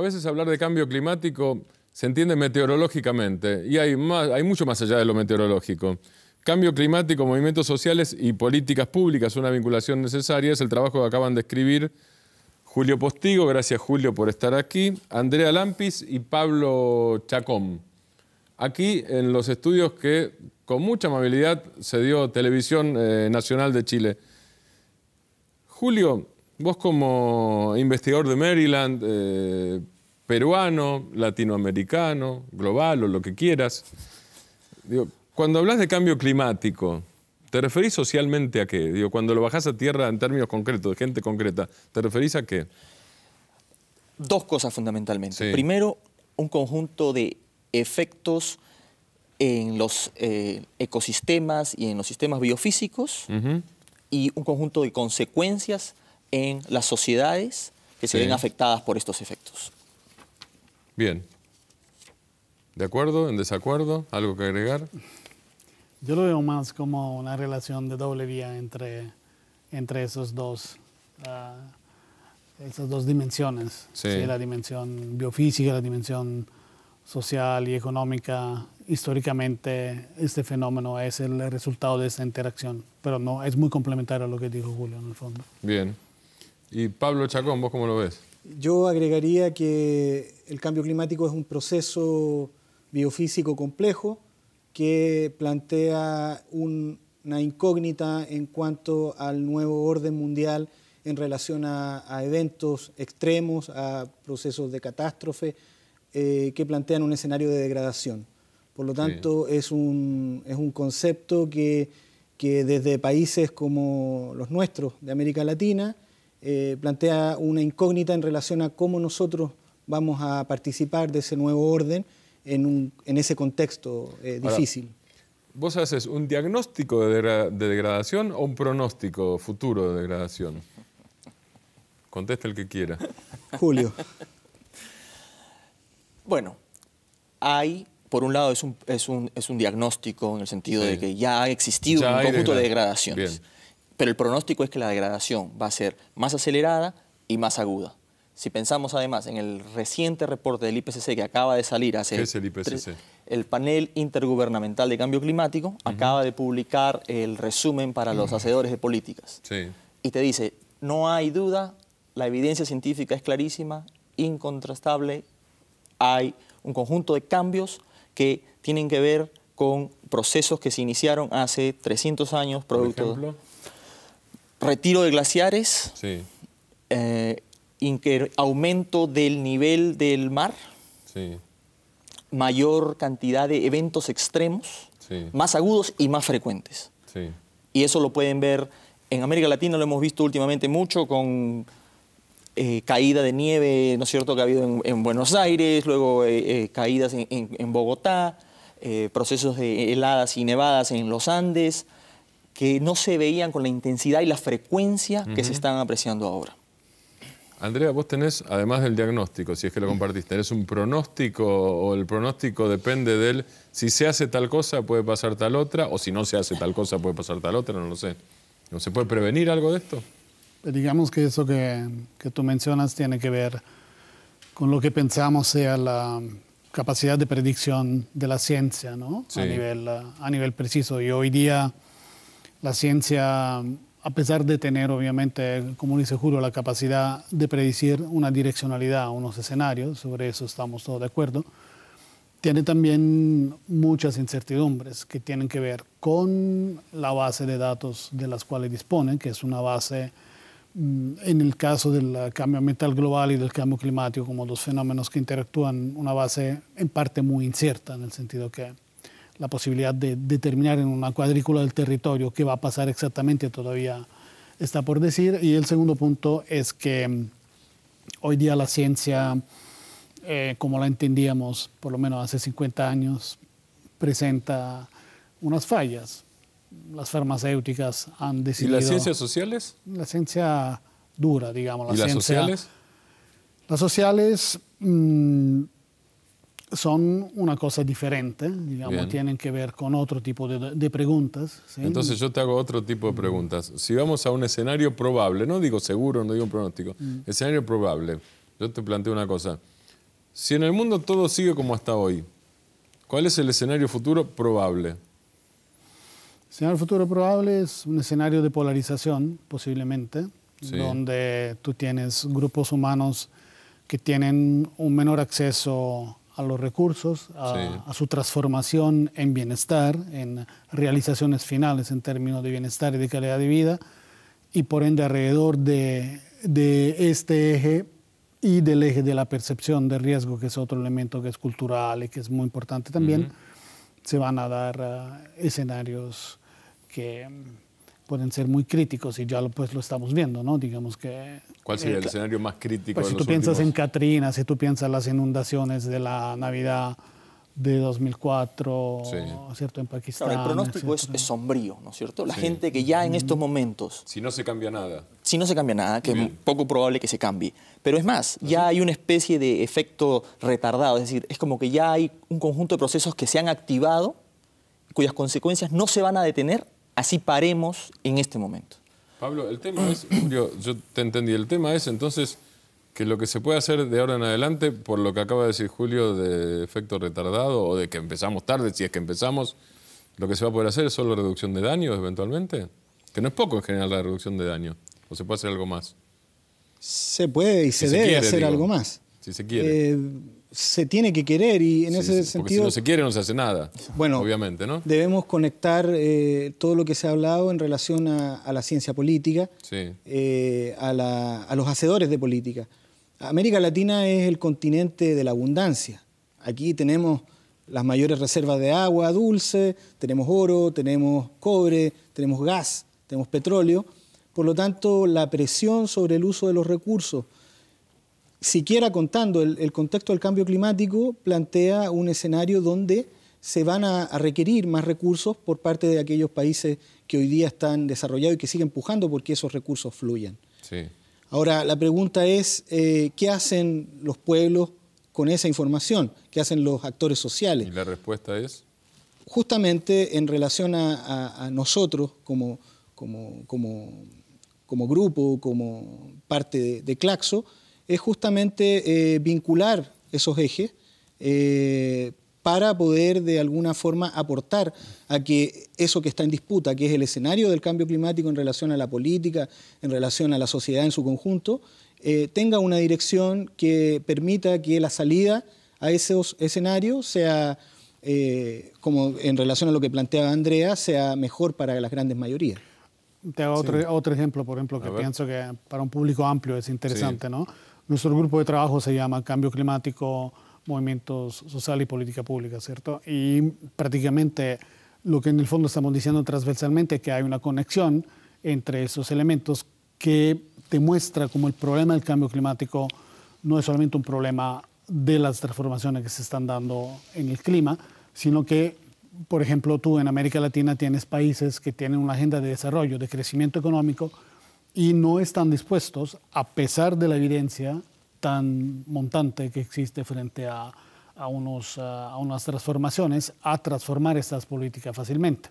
A veces hablar de cambio climático se entiende meteorológicamente y hay, mucho más allá de lo meteorológico. Cambio climático, movimientos sociales y políticas públicas, una vinculación necesaria, es el trabajo que acaban de escribir Julio Postigo, gracias Julio por estar aquí, Andrea Lampis y Pablo Chacón. Aquí en los estudios que con mucha amabilidad se dio Televisión eh, Nacional de Chile. Julio, Vos como investigador de Maryland, eh, peruano, latinoamericano, global o lo que quieras, cuando hablas de cambio climático, ¿te referís socialmente a qué? Digo, cuando lo bajás a tierra en términos concretos, de gente concreta, ¿te referís a qué? Dos cosas fundamentalmente. Primero, un conjunto de efectos en los eh, ecosistemas y en los sistemas biofísicos y un conjunto de consecuencias en las sociedades que se ven afectadas por estos efectos. Bien. ¿De acuerdo? ¿En desacuerdo? ¿Algo que agregar? Yo lo veo más como una relación de doble vía entre, entre esos dos, ah, esas dos dimensiones. La dimensión biofísica, la dimensión social y económica. Históricamente este fenómeno es el resultado de esa interacción, pero no es muy complementario a lo que dijo Julio en el fondo. Bien. Y Pablo Chacón, ¿vos cómo lo ves? Yo agregaría que el cambio climático es un proceso biofísico complejo que plantea una incógnita en cuanto al nuevo orden mundial en relación a, eventos extremos, a procesos de catástrofe, eh, que plantean un escenario de degradación. Por lo tanto, es, un, concepto que, que desde países como los nuestros de América Latina, eh, plantea una incógnita en relación a cómo nosotros vamos a participar de ese nuevo orden en, ese contexto eh, difícil. ¿Vos haces un diagnóstico de, degradación o un pronóstico futuro de degradación? Contesta el que quiera. Julio. bueno, hay, por un lado, es un, diagnóstico en el sentido de que ya ha existido un conjunto de degradaciones. Bien pero el pronóstico es que la degradación va a ser más acelerada y más aguda. Si pensamos además en el reciente reporte del IPCC que acaba de salir hace... es el IPCC? el panel intergubernamental de cambio climático acaba de publicar el resumen para los hacedores de políticas. Y te dice, no hay duda, la evidencia científica es clarísima, incontrastable, hay un conjunto de cambios que tienen que ver con procesos que se iniciaron hace 300 años, producto retiro de glaciares, eh, aumento del nivel del mar, mayor cantidad de eventos extremos, más agudos y más frecuentes. Y eso lo pueden ver en América Latina, lo hemos visto últimamente mucho con eh, caída de nieve, ¿no es cierto?, que ha habido en, Buenos Aires, luego eh, caídas en Bogotá, procesos de heladas y nevadas en los Andes que no se veían con la intensidad y la frecuencia que se están apreciando ahora. Andrea, vos tenés, además del diagnóstico, si es que lo compartiste, ¿tenés un pronóstico o el pronóstico depende del si se hace tal cosa puede pasar tal otra o si no se hace tal cosa puede pasar tal otra? No lo sé. ¿No se puede prevenir algo de esto? Eh, digamos que eso que, que tú mencionas tiene que ver con lo que pensamos sea la capacidad de predicción de la ciencia ¿no? a, nivel, a nivel preciso. Y hoy día la ciencia, a pesar de tener, obviamente, como dice Julio, la capacidad de predecir una direccionalidad, unos escenarios, sobre eso estamos todos de acuerdo, tiene también muchas incertidumbres que tienen que ver con la base de datos de las cuales dispone, que es una base mm, en el caso del cambio ambiental global y del cambio climático como dos fenómenos que interactúan, una base en parte muy incierta, en el sentido que la posibilidad de determinar en una cuadrícula del territorio qué va a pasar exactamente todavía está por decir. Y el segundo punto es que mm, hoy día la ciencia, eh, como la entendíamos por lo menos hace 50 años, presenta unas fallas. Las farmacéuticas han decidido... ¿Y las ciencias sociales? La ciencia dura, digamos. ¿Y las sociales? Las sociales... Mm, son una cosa diferente, digamos, tienen que ver con otro tipo de, preguntas. Entonces yo te hago otro tipo de preguntas. Si vamos a un escenario probable, no digo seguro, no digo un pronóstico, mm. escenario probable, yo te planteo una cosa. Si en el mundo todo sigue como hasta hoy, ¿cuál es el escenario futuro probable? El escenario futuro probable es un escenario de polarización, posiblemente, donde tú tienes grupos humanos que tienen un menor acceso a los recursos, a, su transformación en bienestar, en realizaciones finales en términos de bienestar y de calidad de vida, y por ende alrededor de, este eje y del eje de la percepción de riesgo, que es otro elemento que es cultural y que es muy importante también, se van a dar ah, escenarios que pueden ser muy críticos y ya lo, pues, lo estamos viendo, ¿no? Digamos que ¿Cuál sería el eh, escenario más crítico? Pues si tú piensas en Katrina, si tú piensas en las inundaciones de la Navidad de 2004, ¿cierto? En Pakistán. el pronóstico es, sombrío, ¿no es cierto? La gente que ya en estos momentos... Si no se cambia nada. Si no se cambia nada, que es poco probable que se cambie. Pero es más, ya hay una especie de efecto retardado, es decir, es como que ya hay un conjunto de procesos que se han activado, cuyas consecuencias no se van a detener, así paremos en este momento. Pablo, el tema es, Julio, yo te entendí, el tema es entonces que lo que se puede hacer de ahora en adelante, por lo que acaba de decir Julio de efecto retardado o de que empezamos tarde, si es que empezamos, lo que se va a poder hacer es solo reducción de daños eventualmente, que no es poco en general la reducción de daño, o se puede hacer algo más. Se puede y se, debe hacer algo más. Si se quiere. Eh, se tiene que querer y en ese sentido... si no se quiere no se hace nada, bueno, obviamente, ¿no? Debemos conectar eh, todo lo que se ha hablado en relación a, la ciencia política, eh, a, los hacedores de política. América Latina es el continente de la abundancia. Aquí tenemos las mayores reservas de agua dulce, tenemos oro, tenemos cobre, tenemos gas, tenemos petróleo. Por lo tanto, la presión sobre el uso de los recursos, siquiera contando el, contexto del cambio climático, plantea un escenario donde se van a, requerir más recursos por parte de aquellos países que hoy día están desarrollados y que siguen empujando porque esos recursos fluyan. Ahora, la pregunta es, eh, ¿qué hacen los pueblos con esa información? ¿Qué hacen los actores sociales? Y la respuesta es... Justamente en relación a, nosotros como, grupo, como parte de, de Claxo, es justamente eh, vincular esos ejes eh, para poder de alguna forma aportar a que eso que está en disputa, que es el escenario del cambio climático en relación a la política, en relación a la sociedad en su conjunto, eh, tenga una dirección que permita que la salida a esos escenarios sea, como en relación a lo que planteaba Andrea, sea mejor para las grandes mayorías. Te hago otro, ejemplo, por ejemplo, que pienso que para un público amplio es interesante, ¿no? Nuestro grupo de trabajo se llama Cambio Climático, Movimientos Social y Política Pública, ¿cierto? Y prácticamente lo que en el fondo estamos diciendo transversalmente es que hay una conexión entre esos elementos que demuestra cómo el problema del cambio climático no es solamente un problema de las transformaciones que se están dando en el clima, sino que, por ejemplo, tú en América Latina tienes países que tienen una agenda de desarrollo, de crecimiento económico, y no están dispuestos, a pesar de la evidencia tan montante que existe frente a, a, unos, a unas transformaciones, a transformar estas políticas fácilmente.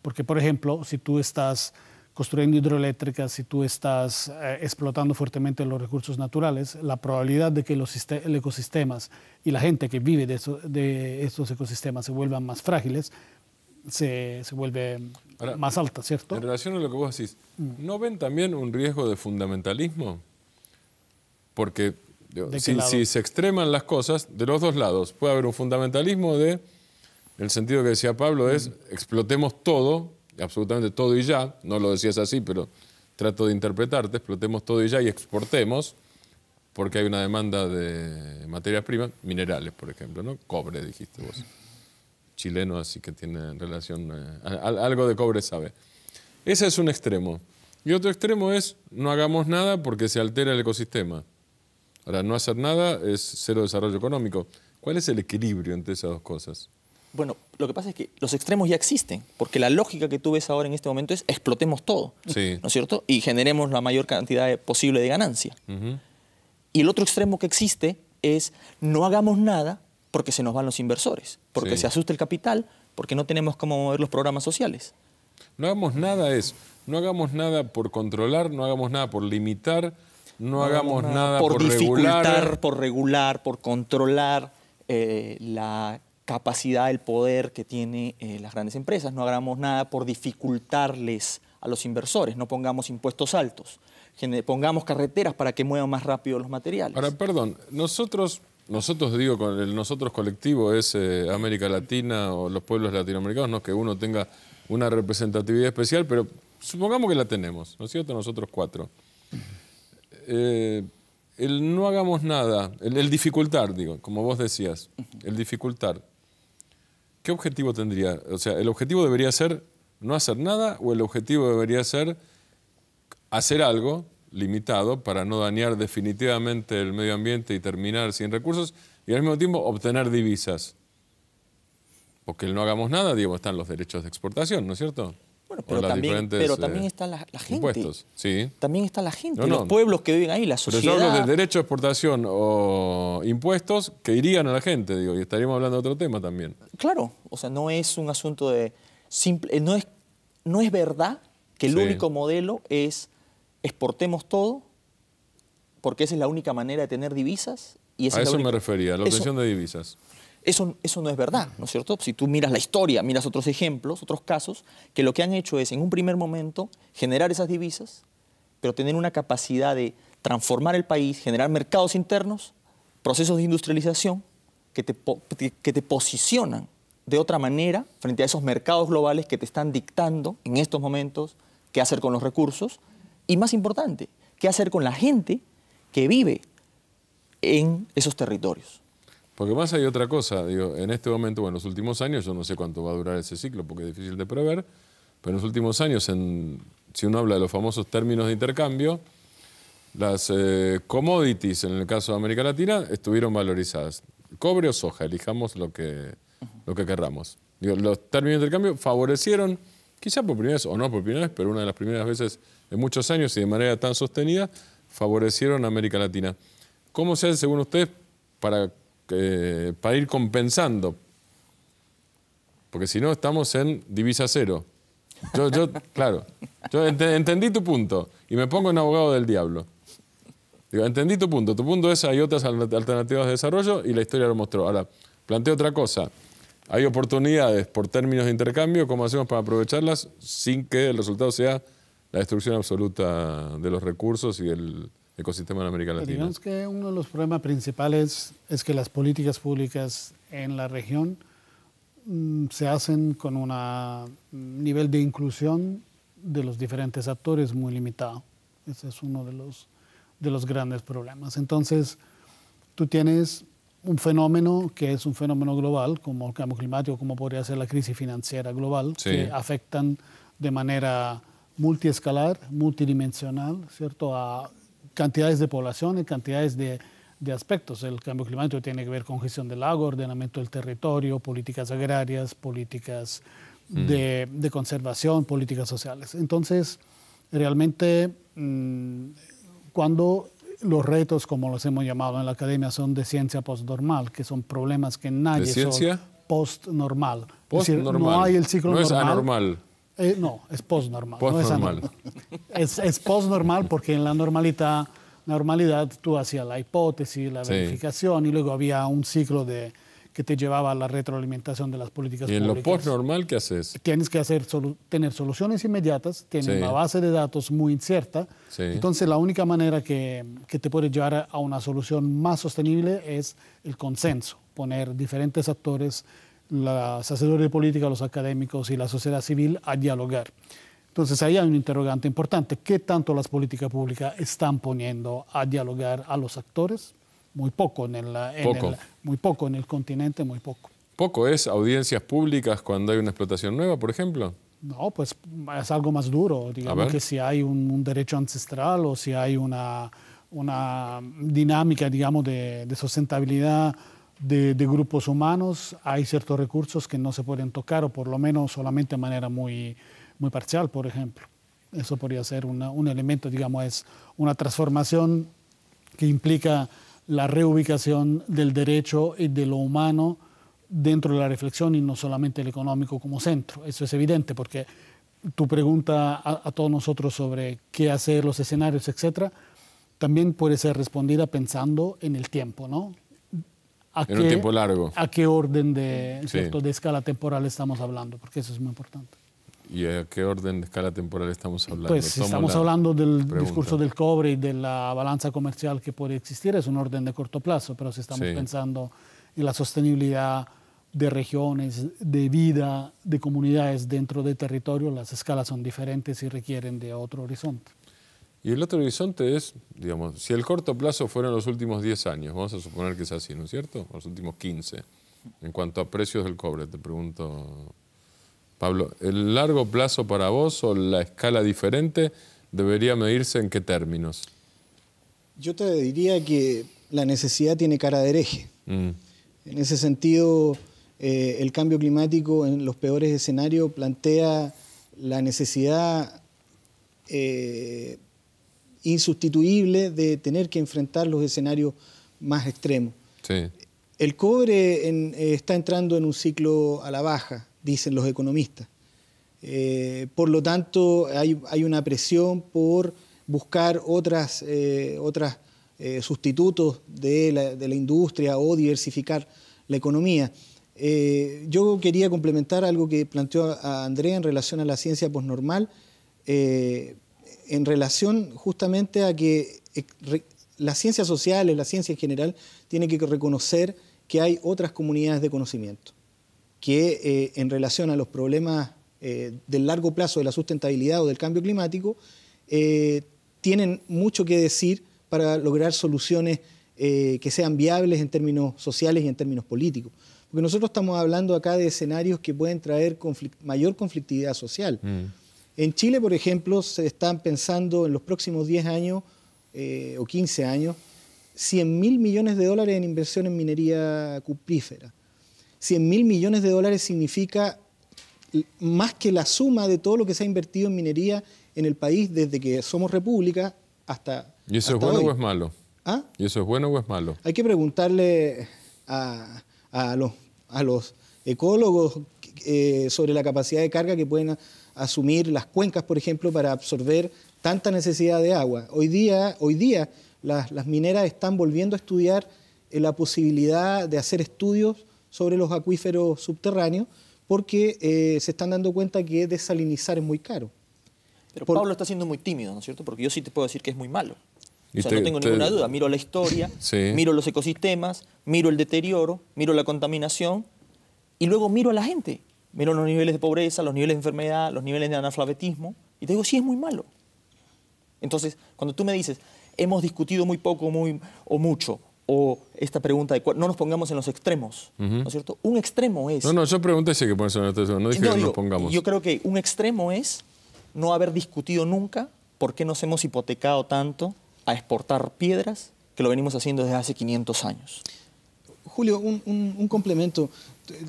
Porque, por ejemplo, si tú estás construyendo hidroeléctricas, si tú estás eh, explotando fuertemente los recursos naturales, la probabilidad de que los ecosistemas y la gente que vive de, de estos ecosistemas se vuelvan más frágiles se, se vuelve más alta, ¿cierto? En relación a lo que vos decís, mm. ¿no ven también un riesgo de fundamentalismo? Porque si, se extreman las cosas, de los dos lados, puede haber un fundamentalismo de, el sentido que decía Pablo es, mm. explotemos todo, absolutamente todo y ya, no lo decías así, pero trato de interpretarte, explotemos todo y ya y exportemos, porque hay una demanda de materias primas, minerales, por ejemplo, ¿no? Cobre, dijiste vos chileno, así que tiene relación, eh, algo de cobre sabe. Ese es un extremo. Y otro extremo es no hagamos nada porque se altera el ecosistema. Ahora, no hacer nada es cero desarrollo económico. ¿Cuál es el equilibrio entre esas dos cosas? Bueno, lo que pasa es que los extremos ya existen, porque la lógica que tú ves ahora en este momento es explotemos todo, ¿no es cierto? Y generemos la mayor cantidad posible de ganancia. Y el otro extremo que existe es no hagamos nada porque se nos van los inversores, porque se asusta el capital, porque no tenemos cómo mover los programas sociales. No hagamos nada eso. no hagamos nada por controlar, no hagamos nada por limitar, no, hagamos nada, por, por, dificultar, regular. por regular, por controlar eh, la capacidad, el poder que tienen eh, las grandes empresas. No hagamos nada por dificultarles a los inversores, no pongamos impuestos altos, pongamos carreteras para que muevan más rápido los materiales. Ahora, perdón, nosotros nosotros, digo, con el nosotros colectivo es eh, América Latina o los pueblos latinoamericanos, no es que uno tenga una representatividad especial, pero supongamos que la tenemos, ¿no es cierto? Nosotros cuatro. Eh, el no hagamos nada, el, dificultar, digo, como vos decías, el dificultar. ¿Qué objetivo tendría? O sea, ¿el objetivo debería ser no hacer nada o el objetivo debería ser hacer algo limitado para no dañar definitivamente el medio ambiente y terminar sin recursos y al mismo tiempo obtener divisas. Porque no hagamos nada, digo, están los derechos de exportación, ¿no es cierto? pero, también, pero eh, también, está la, gente. Impuestos. Sí. También está la gente, los pueblos que viven ahí, la sociedad. Pero yo hablo de derecho de exportación o impuestos que irían a la gente, digo, y estaríamos hablando de otro tema también. Claro, o sea, no es un asunto de simple, eh, no es, no es verdad que el único modelo es exportemos todo, porque esa es la única manera de tener divisas. Y a es eso me refería, la obtención de divisas. Eso, no es verdad, ¿no es cierto? Si tú miras la historia, miras otros ejemplos, otros casos, que lo que han hecho es, en un primer momento, generar esas divisas, pero tener una capacidad de transformar el país, generar mercados internos, procesos de industrialización que que te posicionan de otra manera frente a esos mercados globales que te están dictando en estos momentos qué hacer con los recursos y más importante, ¿qué hacer con la gente que vive en esos territorios? Porque más hay otra cosa, digo, en este momento, en los últimos años, yo no sé cuánto va a durar ese ciclo porque es difícil de prever, pero en los últimos años, si uno habla de los famosos términos de intercambio, las eh, commodities, en el caso de América Latina, estuvieron valorizadas. Cobre o soja, elijamos lo que, lo que querramos. los términos de intercambio favorecieron quizá por primera vez o no por primera vez, pero una de las primeras veces en muchos años y de manera tan sostenida, favorecieron a América Latina. ¿Cómo se hace, según usted, para, eh, para ir compensando? Porque si no, estamos en divisa cero. Yo, claro, yo entendí tu punto y me pongo en abogado del diablo. Digo, entendí tu punto. Tu punto es hay otras alternativas de desarrollo y la historia lo mostró. Ahora, planteo otra cosa. Hay oportunidades por términos de intercambio, ¿cómo hacemos para aprovecharlas sin que el resultado sea la destrucción absoluta de los recursos y del ecosistema en América Latina? Digamos que uno de los problemas principales es que las políticas públicas en la región mm, se hacen con un mm, nivel de inclusión de los diferentes actores muy limitado. Ese es uno de los, de los grandes problemas. Entonces, tú tienes un fenómeno que es un fenómeno global, como el cambio climático, como podría ser la crisis financiera global, que afectan de manera multiescalar, multidimensional, ¿cierto? A cantidades de población poblaciones, cantidades de, aspectos. El cambio climático tiene que ver con gestión del lago, ordenamiento del territorio, políticas agrarias, políticas mm. de, conservación, políticas sociales. Entonces, realmente, mm, cuando los retos, como los hemos llamado en la academia, son de ciencia postnormal, que son problemas que nadie... ¿De ciencia? Postnormal. Post es no hay el ciclo normal. No es anormal. Eh, no, es postnormal. normal No es, es, es postnormal porque en la normalidad, normalidad tú hacías la hipótesis, la verificación y luego había un ciclo de que te llevaba a la retroalimentación de las políticas y en lo post-normal qué haces? Tienes que hacer tener soluciones inmediatas, tienes una base de datos muy incierta. Entonces, la única manera que, que te puede llevar a una solución más sostenible es el consenso, poner diferentes actores, las asesores de política, los académicos y la sociedad civil a dialogar. Entonces ahí hay un interrogante importante. ¿Qué tanto las políticas públicas están poniendo a dialogar a los actores muy poco en, el, muy poco en el continente, muy poco. ¿Poco es audiencias públicas cuando hay una explotación nueva, por ejemplo? No, pues es algo más duro. Digamos que si hay un, derecho ancestral o si hay una, una dinámica, digamos, de, de sustentabilidad de, grupos humanos, hay ciertos recursos que no se pueden tocar o por lo menos solamente de manera muy, muy parcial, por ejemplo. Eso podría ser un elemento, digamos, es una transformación que implica la reubicación del derecho y de lo humano dentro de la reflexión y no solamente el económico como centro. Eso es evidente porque tu pregunta a, todos nosotros sobre qué hacer, los escenarios, etc., también puede ser respondida pensando en el tiempo, ¿no? A en un tiempo largo. ¿A qué orden de, de escala temporal estamos hablando? Porque eso es muy importante. ¿Y a qué orden de escala temporal estamos hablando? Pues estamos hablando del discurso del cobre y de la balanza comercial que puede existir, es un orden de corto plazo, pero si estamos pensando en la sostenibilidad de regiones, de vida, de comunidades dentro de territorio, las escalas son diferentes y requieren de otro horizonte. Y el otro horizonte es, digamos, si el corto plazo fueron los últimos 10 años, vamos a suponer que es así, ¿no es cierto? Los últimos 15. En cuanto a precios del cobre, te pregunto, Pablo, ¿el largo plazo para vos o la escala diferente debería medirse en qué términos? Yo te diría que la necesidad tiene cara de hereje. Mm. En ese sentido, eh, el cambio climático en los peores escenarios plantea la necesidad eh, insustituible de tener que enfrentar los escenarios más extremos. El cobre eh, está entrando en un ciclo a la baja dicen los economistas. Eh, por lo tanto, hay, una presión por buscar otras, eh, otras eh, sustitutos de la, industria o diversificar la economía. yo quería complementar algo que planteó Andrea en relación a la ciencia posnormal, en relación justamente a que las ciencias sociales, la ciencia en general, tiene que reconocer que hay otras comunidades de conocimiento que eh, en relación a los problemas eh, del largo plazo de la sustentabilidad o del cambio climático, eh, tienen mucho que decir para lograr soluciones que sean viables en términos sociales y en términos políticos. Porque nosotros estamos hablando acá de escenarios que pueden traer mayor conflictividad social. Mm. En Chile, por ejemplo, se están pensando en los próximos 10 años o 15 años 100 mil millones de dólares en inversión en minería cuprífera. 100 mil millones de dólares significa más que la suma de todo lo que se ha invertido en minería en el país desde que somos república hasta. ¿Y eso es bueno o es malo? ¿Ah? ¿Y eso es bueno o es malo? Hay que preguntarle a, los, a los, ecólogos eh, sobre la capacidad de carga que pueden asumir las cuencas, por ejemplo, para absorber tanta necesidad de agua. Hoy día, hoy día las, mineras están volviendo a estudiar la posibilidad de hacer estudios sobre los acuíferos subterráneos porque eh, se están dando cuenta que desalinizar es muy caro. Pero Pablo está siendo muy tímido, ¿no es cierto? Porque yo sí te puedo decir que es muy malo. O sea, no tengo ninguna duda. Miro la historia, miro los ecosistemas, miro el deterioro, miro la contaminación y luego miro a la gente. Miro los niveles de pobreza, los niveles de enfermedad, los niveles de analfabetismo y te digo, sí, es muy malo. Entonces, cuando tú me dices, hemos discutido muy poco muy, o mucho, o esta pregunta de no nos pongamos en los extremos, ¿no es cierto? Un extremo es... No, no, yo pregunté si hay que ponerse en los extremos, no dije que no nos pongamos. Yo creo que un extremo es no haber discutido nunca por qué nos hemos hipotecado tanto a exportar piedras que lo venimos haciendo desde hace 500 años. Julio, un, complemento.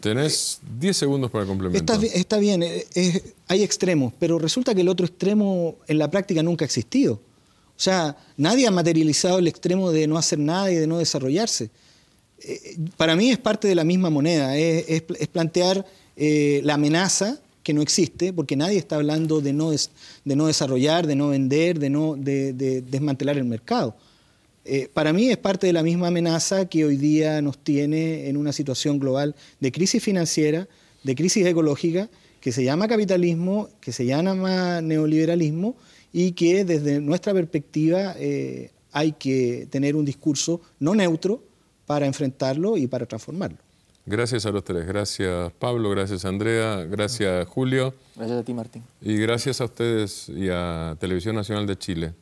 Tenés 10 segundos para complementar. Está, bien, eh, eh, hay extremos, pero resulta que el otro extremo en la práctica nunca ha existido. O sea, nadie ha materializado el extremo de no hacer nada y de no desarrollarse. Eh, para mí es parte de la misma moneda, es, plantear eh, la amenaza que no existe, porque nadie está hablando de no, desarrollar, de no vender, de no desmantelar el mercado. Eh, para mí es parte de la misma amenaza que hoy día nos tiene en una situación global de crisis financiera, de crisis ecológica, que se llama capitalismo, que se llama neoliberalismo, y que desde nuestra perspectiva eh, hay que tener un discurso no neutro para enfrentarlo y para transformarlo. Gracias a los tres. Gracias Pablo, gracias Andrea, gracias Julio. Gracias a ti Martín. Y gracias a ustedes y a Televisión Nacional de Chile.